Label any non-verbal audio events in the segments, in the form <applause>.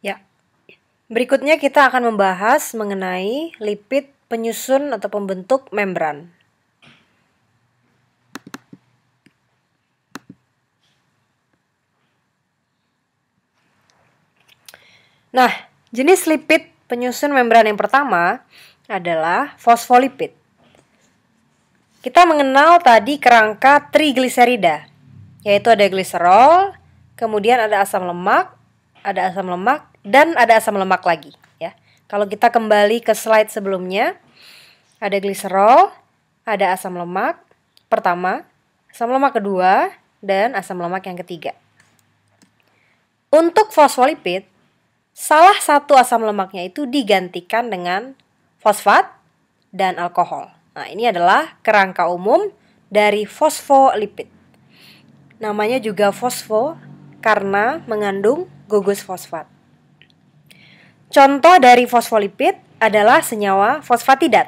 Ya. Berikutnya kita akan membahas mengenai lipid penyusun atau pembentuk membran. Nah, jenis lipid penyusun membran yang pertama adalah fosfolipid. Kita mengenal tadi kerangka trigliserida, yaitu ada gliserol, kemudian ada asam lemak, ada asam lemak, dan ada asam lemak lagi ya. Kalau kita kembali ke slide sebelumnya, ada gliserol, ada asam lemak pertama, asam lemak kedua, dan asam lemak yang ketiga. Untuk fosfolipid, salah satu asam lemaknya itu digantikan dengan fosfat dan alkohol. Nah, ini adalah kerangka umum dari fosfolipid. Namanya juga fosfo karena mengandung gugus fosfat. Contoh dari fosfolipid adalah senyawa fosfatidat.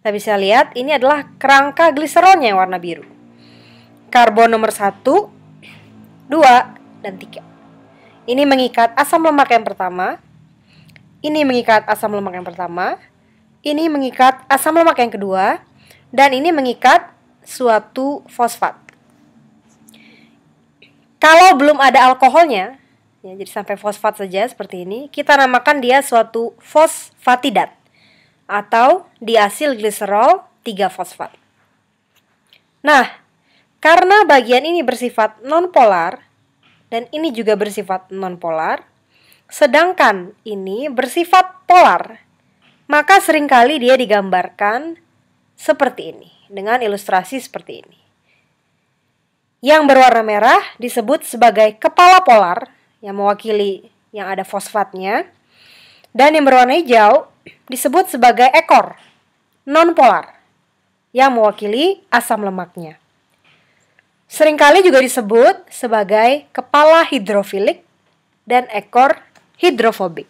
Kita bisa lihat ini adalah kerangka gliseronnya yang warna biru. Karbon nomor 1, 2, dan 3. Ini mengikat asam lemak yang pertama. Ini mengikat asam lemak yang pertama. Ini mengikat asam lemak yang kedua. Dan ini mengikat suatu fosfat. Kalau belum ada alkoholnya, ya, jadi sampai fosfat saja seperti ini, kita namakan dia suatu fosfatidat atau diasil gliserol 3-fosfat. Nah, karena bagian ini bersifat nonpolar dan ini juga bersifat nonpolar, sedangkan ini bersifat polar, maka seringkali dia digambarkan seperti ini dengan ilustrasi seperti ini. Yang berwarna merah disebut sebagai kepala polar yang mewakili yang ada fosfatnya. Dan yang berwarna hijau disebut sebagai ekor nonpolar yang mewakili asam lemaknya. Seringkali juga disebut sebagai kepala hidrofilik dan ekor hidrofobik.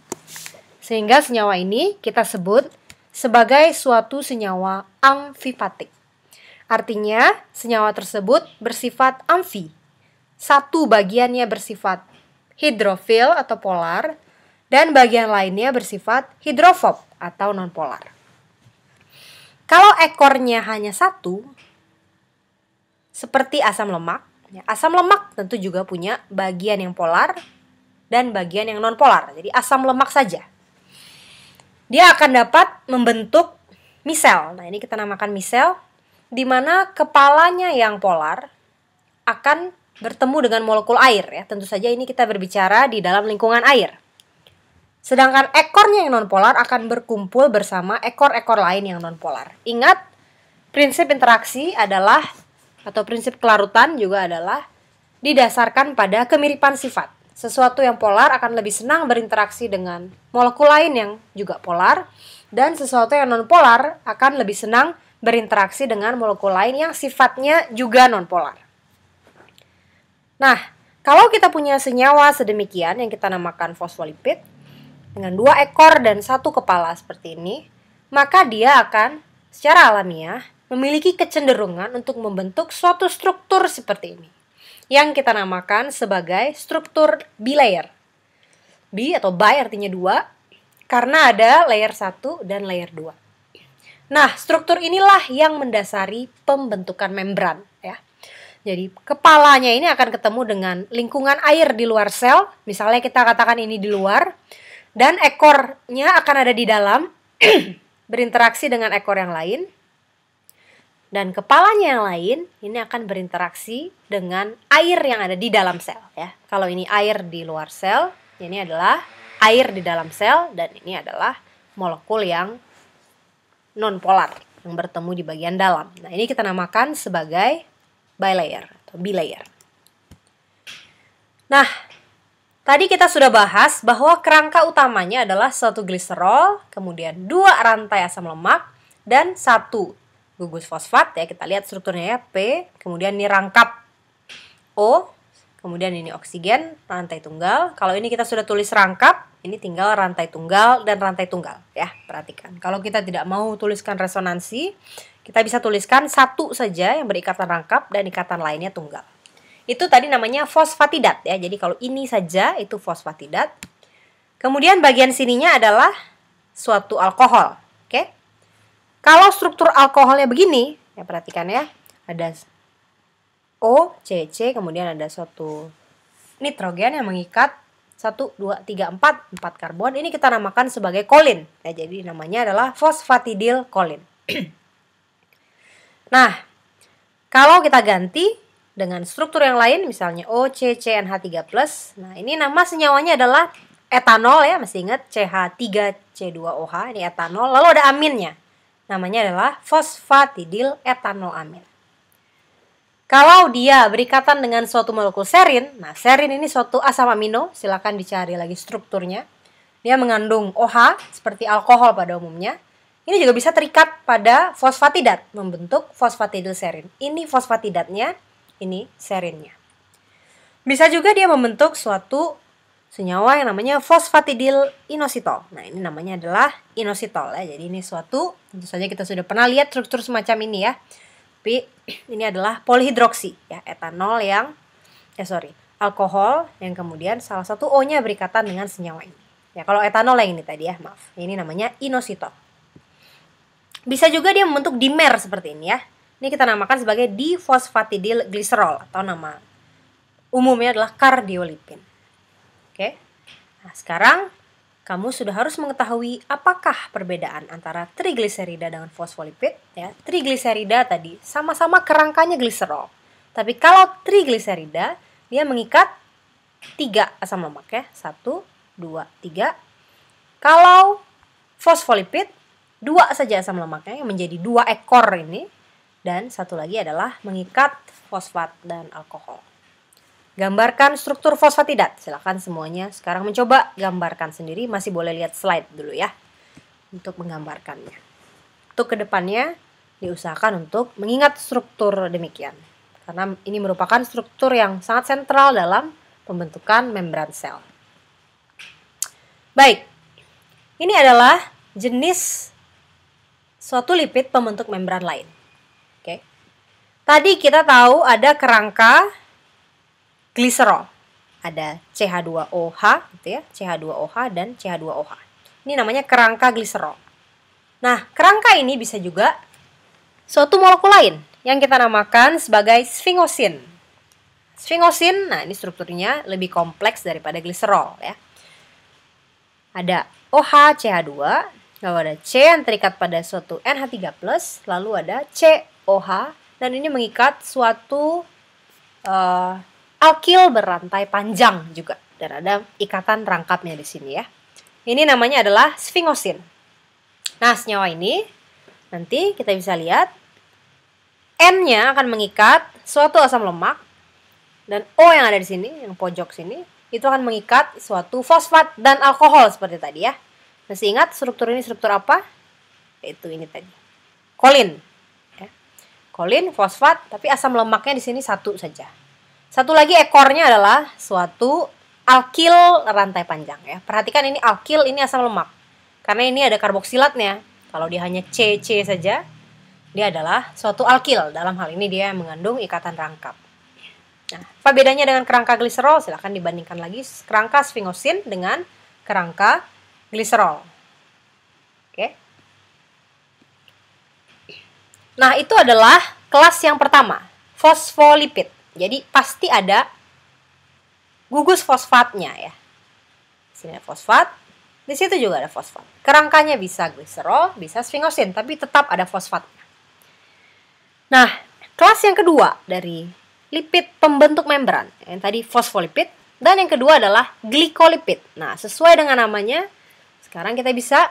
Sehingga senyawa ini kita sebut sebagai suatu senyawa amfipatik. Artinya, senyawa tersebut bersifat amfi. Satu bagiannya bersifat hidrofil atau polar, dan bagian lainnya bersifat hidrofob atau nonpolar. Kalau ekornya hanya satu, seperti asam lemak, ya, asam lemak tentu juga punya bagian yang polar dan bagian yang nonpolar. Jadi asam lemak saja. Dia akan dapat membentuk misel. Nah, ini kita namakan misel di mana kepalanya yang polar akan bertemu dengan molekul air ya. Tentu saja ini kita berbicara di dalam lingkungan air. Sedangkan ekornya yang nonpolar akan berkumpul bersama ekor-ekor lain yang nonpolar. Ingat, prinsip interaksi adalah atau prinsip kelarutan juga adalah didasarkan pada kemiripan sifat. Sesuatu yang polar akan lebih senang berinteraksi dengan molekul lain yang juga polar dan sesuatu yang nonpolar akan lebih senang berinteraksi dengan molekul lain yang sifatnya juga nonpolar. Nah, kalau kita punya senyawa sedemikian yang kita namakan fosfolipid dengan dua ekor dan satu kepala seperti ini, maka dia akan secara alamiah memiliki kecenderungan untuk membentuk suatu struktur seperti ini yang kita namakan sebagai struktur bilayer. B atau bi artinya dua karena ada layer satu dan layer dua. Nah, struktur inilah yang mendasari pembentukan membran ya. Jadi kepalanya ini akan ketemu dengan lingkungan air di luar sel. Misalnya kita katakan ini di luar dan ekornya akan ada di dalam <clears throat> berinteraksi dengan ekor yang lain. Dan kepalanya yang lain ini akan berinteraksi dengan air yang ada di dalam sel ya. Kalau ini air di luar sel, ini adalah air di dalam sel dan ini adalah molekul yang nonpolar yang bertemu di bagian dalam. Nah, ini kita namakan sebagai bilayer atau bilayer. Nah, tadi kita sudah bahas bahwa kerangka utamanya adalah satu gliserol, kemudian dua rantai asam lemak, dan satu gugus fosfat ya kita lihat strukturnya ya P kemudian ini rangkap O kemudian ini oksigen rantai tunggal kalau ini kita sudah tulis rangkap ini tinggal rantai tunggal dan rantai tunggal ya perhatikan kalau kita tidak mau tuliskan resonansi kita bisa tuliskan satu saja yang berikatan rangkap dan ikatan lainnya tunggal. Itu tadi namanya fosfatidat ya. Jadi kalau ini saja itu fosfatidat. Kemudian bagian sininya adalah suatu alkohol. Oke. Kalau struktur alkoholnya begini, ya perhatikan ya. Ada O, C, C, kemudian ada suatu nitrogen yang mengikat 1, 2, 3, 4, 4 karbon. Ini kita namakan sebagai kolin. Ya, jadi namanya adalah fosfatidil kolin. <clears throat> Nah, kalau kita ganti dengan struktur yang lain, misalnya OCCNH3+, nah ini nama senyawanya adalah etanol ya, masih ingat CH3C2OH, ini etanol, lalu ada aminnya. Namanya adalah fosfatidil amin. Kalau dia berikatan dengan suatu molekul serin, nah serin ini suatu asam amino, silakan dicari lagi strukturnya. Dia mengandung OH seperti alkohol pada umumnya, ini juga bisa terikat pada fosfatidat, membentuk fosfatidil serin. Ini fosfatidatnya, ini serinnya. Bisa juga dia membentuk suatu senyawa yang namanya fosfatidil inositol. Nah, ini namanya adalah inositol ya. Jadi ini suatu tentu saja kita sudah pernah lihat struktur semacam ini ya. Tapi <clears throat> ini adalah polihidroksi ya, etanol yang eh sorry, alkohol yang kemudian salah satu O-nya berikatan dengan senyawa ini. Ya, kalau etanol yang ini tadi ya, maaf. Ini namanya inositol. Bisa juga dia membentuk dimer seperti ini ya. Ini kita namakan sebagai difosfatidil glycerol atau nama umumnya adalah kardiolipin. Oke. Nah, sekarang kamu sudah harus mengetahui apakah perbedaan antara trigliserida dengan fosfolipid ya. Trigliserida tadi sama-sama kerangkanya gliserol. Tapi kalau trigliserida dia mengikat tiga asam lemak ya. Satu, dua, tiga. Kalau fosfolipid dua saja asam lemaknya yang menjadi dua ekor ini dan satu lagi adalah mengikat fosfat dan alkohol. Gambarkan struktur fosfatidat. Silahkan semuanya sekarang mencoba gambarkan sendiri. Masih boleh lihat slide dulu ya untuk menggambarkannya. Untuk kedepannya diusahakan untuk mengingat struktur demikian. Karena ini merupakan struktur yang sangat sentral dalam pembentukan membran sel. Baik, ini adalah jenis suatu lipid pembentuk membran lain. Oke. Tadi kita tahu ada kerangka gliserol. Ada CH2OH gitu ya, CH2OH dan CH2OH. Ini namanya kerangka gliserol. Nah, kerangka ini bisa juga suatu molekul lain yang kita namakan sebagai sphingosin. Sphingosin, nah ini strukturnya lebih kompleks daripada gliserol ya. Ada OH CH2 Lalu ada C yang terikat pada suatu NH3+, lalu ada COH, dan ini mengikat suatu uh, alkil berantai panjang juga. Dan ada ikatan rangkapnya di sini ya. Ini namanya adalah sfingosin. Nah, senyawa ini nanti kita bisa lihat N-nya akan mengikat suatu asam lemak dan O yang ada di sini, yang pojok sini, itu akan mengikat suatu fosfat dan alkohol seperti tadi ya. Masih ingat struktur ini struktur apa? Itu ini tadi. Kolin. Ya. Kolin, fosfat, tapi asam lemaknya di sini satu saja. Satu lagi ekornya adalah suatu alkil rantai panjang ya. Perhatikan ini alkil ini asam lemak. Karena ini ada karboksilatnya. Kalau dia hanya CC saja, dia adalah suatu alkil. Dalam hal ini dia mengandung ikatan rangkap. Nah, apa bedanya dengan kerangka gliserol? Silahkan dibandingkan lagi kerangka sfingosin dengan kerangka gliserol. Oke. Nah, itu adalah kelas yang pertama, fosfolipid. Jadi pasti ada gugus fosfatnya ya. Di sini ada fosfat, di situ juga ada fosfat. Kerangkanya bisa gliserol, bisa sfingosin, tapi tetap ada fosfatnya. Nah, kelas yang kedua dari lipid pembentuk membran, yang tadi fosfolipid, dan yang kedua adalah glikolipid. Nah, sesuai dengan namanya, sekarang kita bisa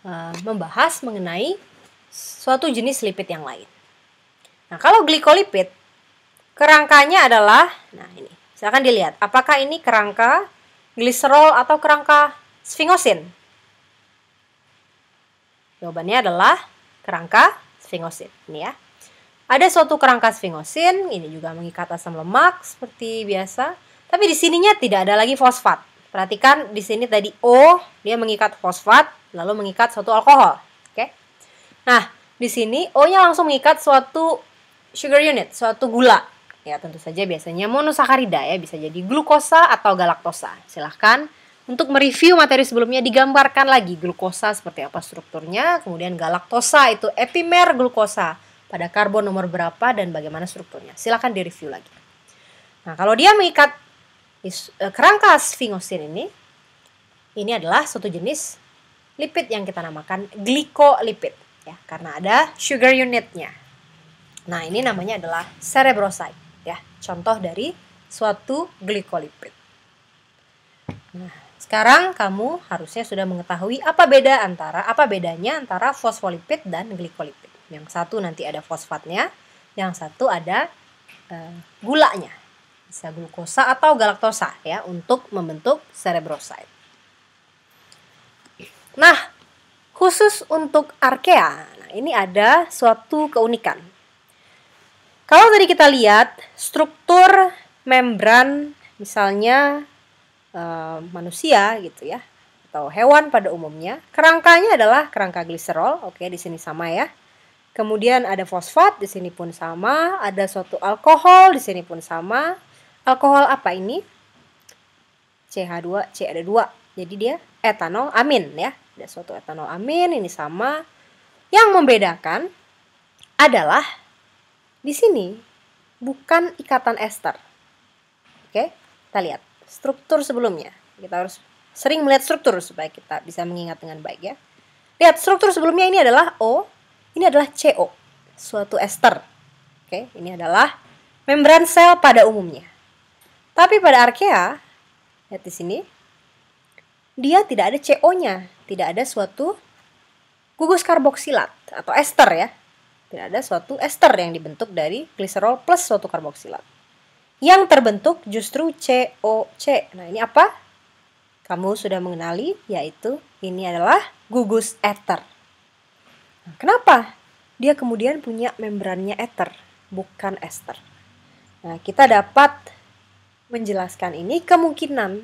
uh, membahas mengenai suatu jenis lipid yang lain. Nah, kalau glikolipid, kerangkanya adalah, nah ini, silakan dilihat, apakah ini kerangka gliserol atau kerangka sfingosin? Jawabannya adalah kerangka sfingosin, ini ya. Ada suatu kerangka sfingosin, ini juga mengikat asam lemak seperti biasa, tapi di sininya tidak ada lagi fosfat. Perhatikan di sini tadi O dia mengikat fosfat lalu mengikat suatu alkohol. Oke. Nah, di sini O-nya langsung mengikat suatu sugar unit, suatu gula. Ya, tentu saja biasanya monosakarida ya, bisa jadi glukosa atau galaktosa. Silahkan untuk mereview materi sebelumnya digambarkan lagi glukosa seperti apa strukturnya, kemudian galaktosa itu epimer glukosa pada karbon nomor berapa dan bagaimana strukturnya. Silahkan direview lagi. Nah, kalau dia mengikat Eh, kerangka sfingosin ini ini adalah suatu jenis lipid yang kita namakan glikolipid ya karena ada sugar unitnya. Nah, ini namanya adalah cerebroside ya, contoh dari suatu glikolipid. Nah, sekarang kamu harusnya sudah mengetahui apa beda antara apa bedanya antara fosfolipid dan glikolipid. Yang satu nanti ada fosfatnya, yang satu ada uh, gulanya sisa glukosa atau galaktosa ya untuk membentuk cerebrosit. Nah, khusus untuk arkea, nah ini ada suatu keunikan. Kalau tadi kita lihat struktur membran misalnya e, manusia gitu ya atau hewan pada umumnya, kerangkanya adalah kerangka gliserol. Oke, di sini sama ya. Kemudian ada fosfat, di sini pun sama. Ada suatu alkohol, di sini pun sama. Alkohol apa ini? CH2, C ada dua. Jadi dia etanol amin ya. Ada suatu etanol amin ini sama. Yang membedakan adalah di sini bukan ikatan ester. Oke, kita lihat struktur sebelumnya. Kita harus sering melihat struktur supaya kita bisa mengingat dengan baik ya. Lihat struktur sebelumnya ini adalah O, ini adalah CO, suatu ester. Oke, ini adalah membran sel pada umumnya. Tapi pada Arkea, lihat di sini, dia tidak ada CO-nya, tidak ada suatu gugus karboksilat atau ester ya. Tidak ada suatu ester yang dibentuk dari gliserol plus suatu karboksilat. Yang terbentuk justru COC. Nah, ini apa? Kamu sudah mengenali yaitu ini adalah gugus ether. Nah, kenapa? Dia kemudian punya membrannya ether, bukan ester. Nah, kita dapat menjelaskan ini, kemungkinan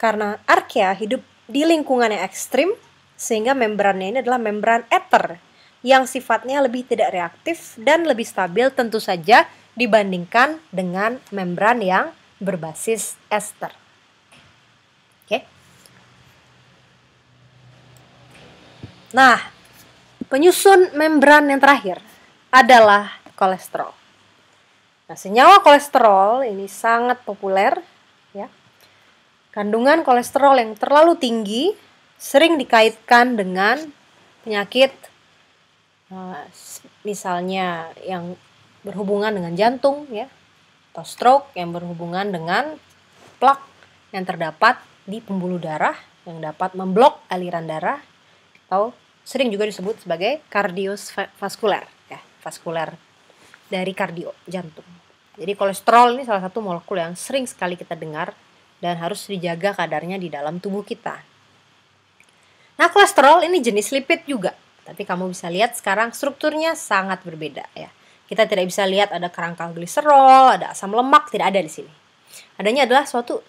karena arkea hidup di lingkungan yang ekstrim, sehingga membrannya ini adalah membran ether yang sifatnya lebih tidak reaktif dan lebih stabil tentu saja dibandingkan dengan membran yang berbasis ester. Oke. Nah, penyusun membran yang terakhir adalah kolesterol. Nah, senyawa kolesterol ini sangat populer ya. Kandungan kolesterol yang terlalu tinggi sering dikaitkan dengan penyakit eh, misalnya yang berhubungan dengan jantung ya atau stroke yang berhubungan dengan plak yang terdapat di pembuluh darah yang dapat memblok aliran darah atau sering juga disebut sebagai kardiovaskuler ya vaskuler dari kardio jantung. Jadi kolesterol ini salah satu molekul yang sering sekali kita dengar dan harus dijaga kadarnya di dalam tubuh kita. Nah, kolesterol ini jenis lipid juga, tapi kamu bisa lihat sekarang strukturnya sangat berbeda ya. Kita tidak bisa lihat ada kerangka gliserol, ada asam lemak, tidak ada di sini. Adanya adalah suatu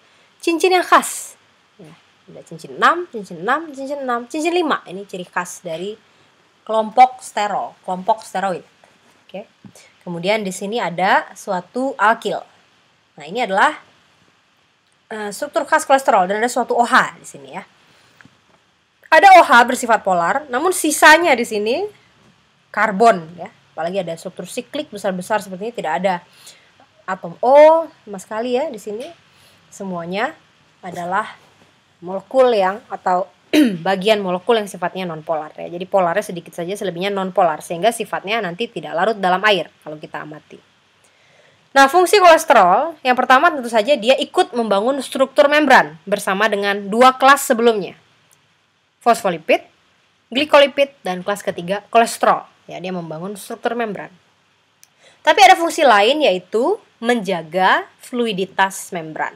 cincin yang khas. Ya, ada cincin 6, cincin 6, cincin 6, cincin 5. Ini ciri khas dari kelompok sterol, kelompok steroid. Kemudian di sini ada suatu alkil. Nah, ini adalah uh, struktur khas kolesterol dan ada suatu OH di sini ya. Ada OH bersifat polar, namun sisanya di sini karbon ya. Apalagi ada struktur siklik besar-besar seperti ini tidak ada atom O sama sekali ya di sini. Semuanya adalah molekul yang atau <clears throat> bagian molekul yang sifatnya nonpolar ya. Jadi polarnya sedikit saja selebihnya nonpolar sehingga sifatnya nanti tidak larut dalam air kalau kita amati. Nah, fungsi kolesterol yang pertama tentu saja dia ikut membangun struktur membran bersama dengan dua kelas sebelumnya. Fosfolipid, glikolipid dan kelas ketiga kolesterol. Ya, dia membangun struktur membran. Tapi ada fungsi lain yaitu menjaga fluiditas membran.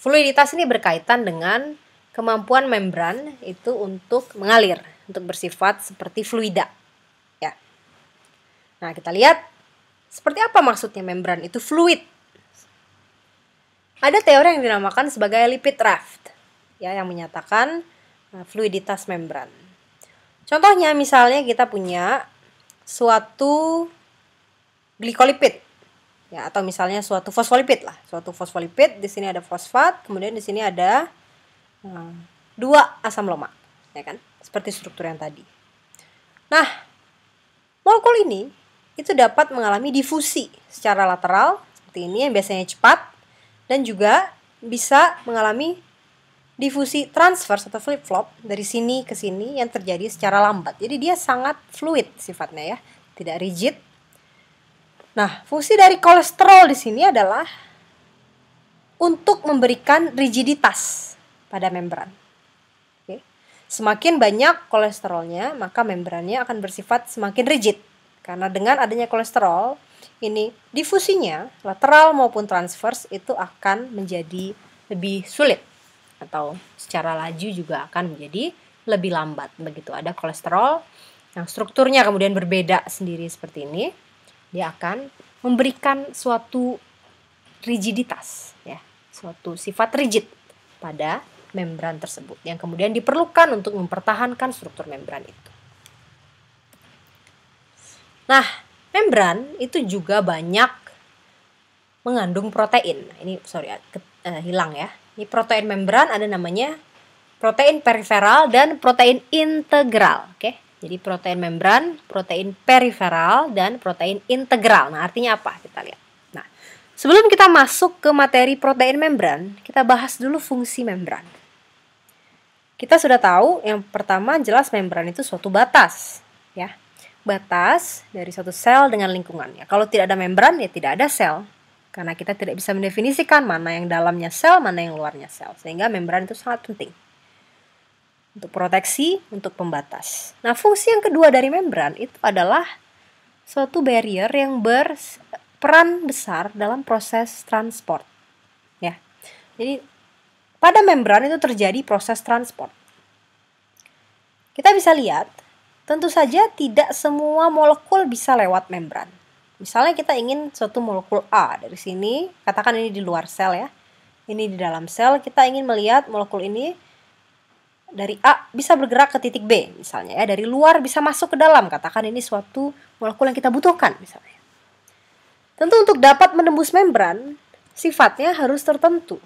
Fluiditas ini berkaitan dengan kemampuan membran itu untuk mengalir, untuk bersifat seperti fluida. Ya. Nah, kita lihat seperti apa maksudnya membran itu fluid. Ada teori yang dinamakan sebagai lipid raft, ya, yang menyatakan eh, fluiditas membran. Contohnya misalnya kita punya suatu glikolipid ya atau misalnya suatu fosfolipid lah suatu fosfolipid di sini ada fosfat kemudian di sini ada Hmm. Dua asam lemak, ya kan? Seperti struktur yang tadi. Nah, molekul ini itu dapat mengalami difusi secara lateral seperti ini yang biasanya cepat dan juga bisa mengalami difusi transfer atau flip flop dari sini ke sini yang terjadi secara lambat. Jadi dia sangat fluid sifatnya ya, tidak rigid. Nah, fungsi dari kolesterol di sini adalah untuk memberikan rigiditas pada membran. Oke. Semakin banyak kolesterolnya, maka membrannya akan bersifat semakin rigid. Karena dengan adanya kolesterol, ini difusinya lateral maupun transverse itu akan menjadi lebih sulit atau secara laju juga akan menjadi lebih lambat begitu ada kolesterol yang strukturnya kemudian berbeda sendiri seperti ini dia akan memberikan suatu rigiditas ya suatu sifat rigid pada membran tersebut yang kemudian diperlukan untuk mempertahankan struktur membran itu. Nah, membran itu juga banyak mengandung protein. Ini sorry ke, uh, hilang ya. Ini protein membran ada namanya protein periferal dan protein integral, oke? Okay? Jadi protein membran, protein periferal dan protein integral. Nah, artinya apa? Kita lihat. Nah, sebelum kita masuk ke materi protein membran, kita bahas dulu fungsi membran. Kita sudah tahu yang pertama jelas membran itu suatu batas, ya. Batas dari suatu sel dengan lingkungannya. Kalau tidak ada membran ya tidak ada sel. Karena kita tidak bisa mendefinisikan mana yang dalamnya sel, mana yang luarnya sel. Sehingga membran itu sangat penting. Untuk proteksi, untuk pembatas. Nah, fungsi yang kedua dari membran itu adalah suatu barrier yang berperan besar dalam proses transport. Ya. Jadi pada membran itu terjadi proses transport. Kita bisa lihat, tentu saja tidak semua molekul bisa lewat membran. Misalnya kita ingin suatu molekul A dari sini, katakan ini di luar sel ya. Ini di dalam sel, kita ingin melihat molekul ini dari A bisa bergerak ke titik B misalnya ya, dari luar bisa masuk ke dalam, katakan ini suatu molekul yang kita butuhkan misalnya. Tentu untuk dapat menembus membran, sifatnya harus tertentu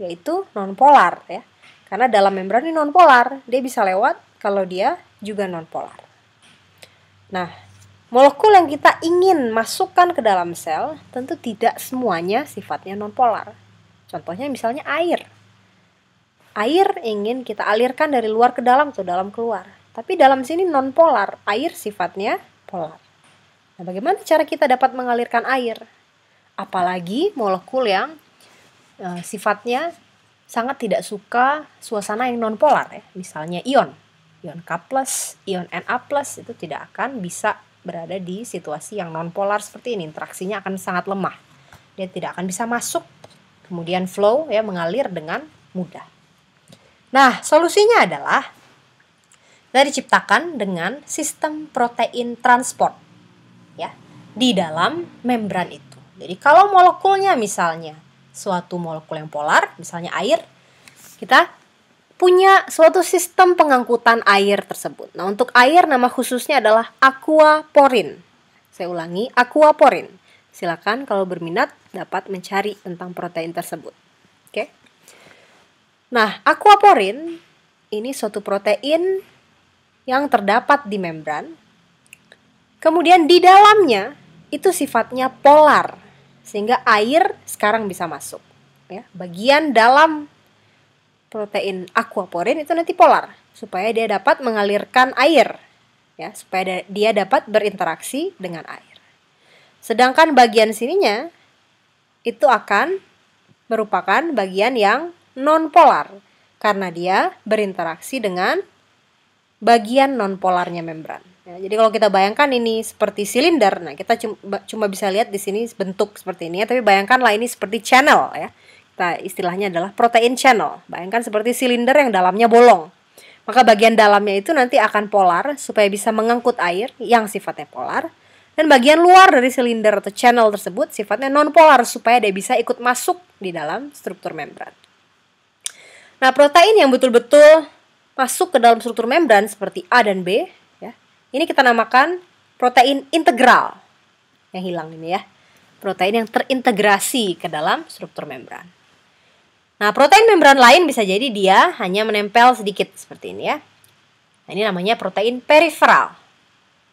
yaitu nonpolar ya. Karena dalam membran ini nonpolar, dia bisa lewat kalau dia juga nonpolar. Nah, molekul yang kita ingin masukkan ke dalam sel tentu tidak semuanya sifatnya nonpolar. Contohnya misalnya air. Air ingin kita alirkan dari luar ke dalam tuh dalam keluar. Tapi dalam sini nonpolar, air sifatnya polar. Nah, bagaimana cara kita dapat mengalirkan air? Apalagi molekul yang Eh, sifatnya sangat tidak suka suasana yang nonpolar ya. Misalnya ion, ion K+, ion Na+, itu tidak akan bisa berada di situasi yang nonpolar seperti ini. Interaksinya akan sangat lemah. Dia tidak akan bisa masuk, kemudian flow ya mengalir dengan mudah. Nah, solusinya adalah kita diciptakan dengan sistem protein transport ya di dalam membran itu. Jadi kalau molekulnya misalnya suatu molekul yang polar, misalnya air, kita punya suatu sistem pengangkutan air tersebut. Nah, untuk air nama khususnya adalah aquaporin. Saya ulangi, aquaporin. Silakan kalau berminat dapat mencari tentang protein tersebut. Oke. Nah, aquaporin ini suatu protein yang terdapat di membran. Kemudian di dalamnya itu sifatnya polar sehingga air sekarang bisa masuk. Ya, bagian dalam protein aquaporin itu nanti polar supaya dia dapat mengalirkan air ya supaya dia dapat berinteraksi dengan air. Sedangkan bagian sininya itu akan merupakan bagian yang non polar karena dia berinteraksi dengan bagian nonpolarnya membran. Ya, jadi kalau kita bayangkan ini seperti silinder, nah kita cuma, bisa lihat di sini bentuk seperti ini, ya, tapi bayangkanlah ini seperti channel ya. Kita istilahnya adalah protein channel. Bayangkan seperti silinder yang dalamnya bolong. Maka bagian dalamnya itu nanti akan polar supaya bisa mengangkut air yang sifatnya polar dan bagian luar dari silinder atau channel tersebut sifatnya nonpolar supaya dia bisa ikut masuk di dalam struktur membran. Nah, protein yang betul-betul masuk ke dalam struktur membran seperti A dan B, ya. Ini kita namakan protein integral. Yang hilang ini ya. Protein yang terintegrasi ke dalam struktur membran. Nah, protein membran lain bisa jadi dia hanya menempel sedikit seperti ini ya. Nah, ini namanya protein periferal.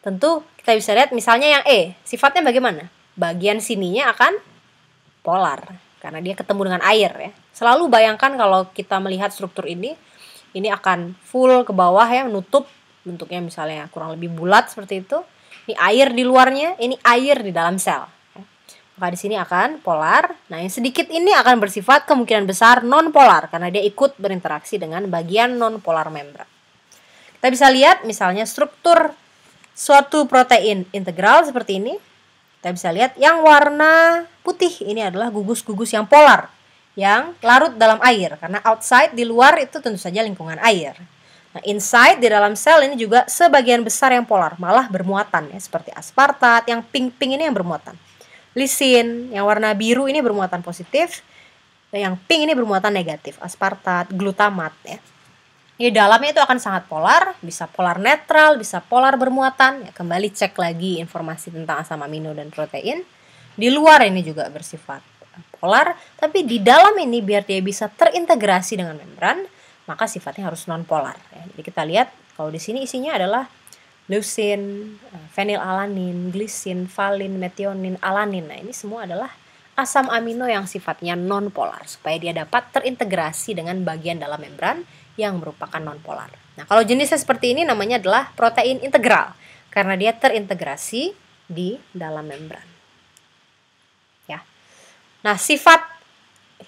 Tentu kita bisa lihat misalnya yang E, sifatnya bagaimana? Bagian sininya akan polar karena dia ketemu dengan air ya. Selalu bayangkan kalau kita melihat struktur ini, ini akan full ke bawah ya menutup bentuknya misalnya kurang lebih bulat seperti itu ini air di luarnya ini air di dalam sel maka di sini akan polar nah yang sedikit ini akan bersifat kemungkinan besar non polar karena dia ikut berinteraksi dengan bagian non polar membran kita bisa lihat misalnya struktur suatu protein integral seperti ini kita bisa lihat yang warna putih ini adalah gugus-gugus yang polar yang larut dalam air karena outside di luar itu tentu saja lingkungan air. Nah, inside di dalam sel ini juga sebagian besar yang polar, malah bermuatan ya seperti aspartat yang pink-pink ini yang bermuatan. Lisin yang warna biru ini bermuatan positif, yang pink ini bermuatan negatif, aspartat, glutamat ya. Di dalamnya itu akan sangat polar, bisa polar netral, bisa polar bermuatan. Ya, kembali cek lagi informasi tentang asam amino dan protein. Di luar ini juga bersifat polar, tapi di dalam ini biar dia bisa terintegrasi dengan membran, maka sifatnya harus nonpolar. Ya. Jadi kita lihat kalau di sini isinya adalah leucin, eh, fenilalanin, glisin, valin, metionin, alanin. Nah, ini semua adalah asam amino yang sifatnya nonpolar supaya dia dapat terintegrasi dengan bagian dalam membran yang merupakan nonpolar. Nah, kalau jenisnya seperti ini namanya adalah protein integral karena dia terintegrasi di dalam membran. Nah, sifat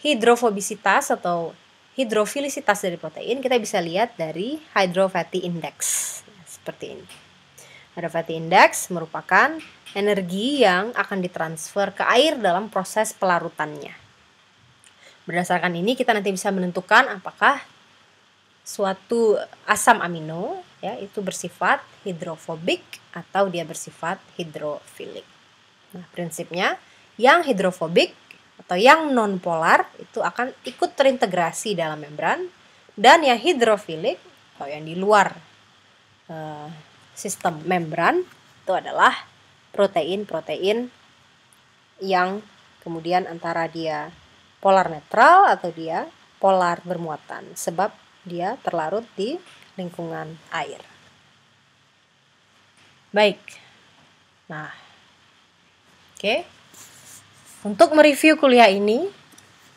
hidrofobisitas atau hidrofilisitas dari protein kita bisa lihat dari hydrofatty index ya, seperti ini. Hydrofatty index merupakan energi yang akan ditransfer ke air dalam proses pelarutannya. Berdasarkan ini kita nanti bisa menentukan apakah suatu asam amino ya itu bersifat hidrofobik atau dia bersifat hidrofilik. Nah, prinsipnya yang hidrofobik atau yang nonpolar itu akan ikut terintegrasi dalam membran dan yang hidrofilik atau yang di luar uh, sistem membran itu adalah protein-protein yang kemudian antara dia polar netral atau dia polar bermuatan sebab dia terlarut di lingkungan air. Baik. Nah. Oke. Okay. Untuk mereview kuliah ini,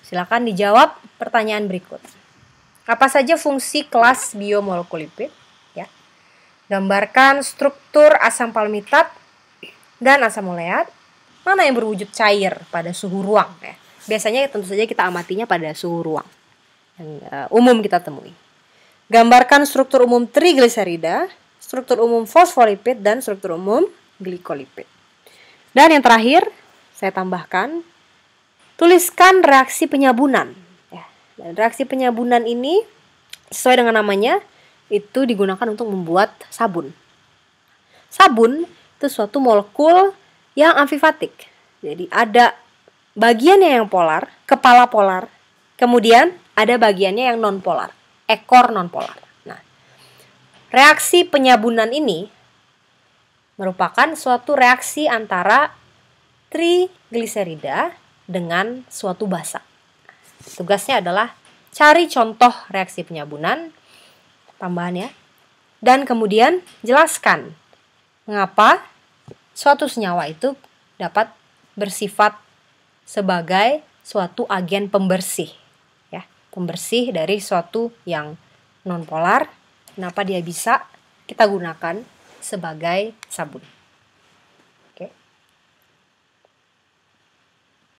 silakan dijawab pertanyaan berikut. Apa saja fungsi kelas biomolekul lipid? Ya. Gambarkan struktur asam palmitat dan asam oleat. Mana yang berwujud cair pada suhu ruang? Ya. Biasanya tentu saja kita amatinya pada suhu ruang yang uh, umum kita temui. Gambarkan struktur umum trigliserida, struktur umum fosfolipid, dan struktur umum glikolipid. Dan yang terakhir, saya tambahkan tuliskan reaksi penyabunan. Ya, dan reaksi penyabunan ini sesuai dengan namanya itu digunakan untuk membuat sabun. Sabun itu suatu molekul yang amfifatik. Jadi ada bagiannya yang polar, kepala polar, kemudian ada bagiannya yang non polar, ekor non polar. Nah, reaksi penyabunan ini merupakan suatu reaksi antara trigliserida dengan suatu basa. Tugasnya adalah cari contoh reaksi penyabunan tambahannya dan kemudian jelaskan mengapa suatu senyawa itu dapat bersifat sebagai suatu agen pembersih ya pembersih dari suatu yang nonpolar kenapa dia bisa kita gunakan sebagai sabun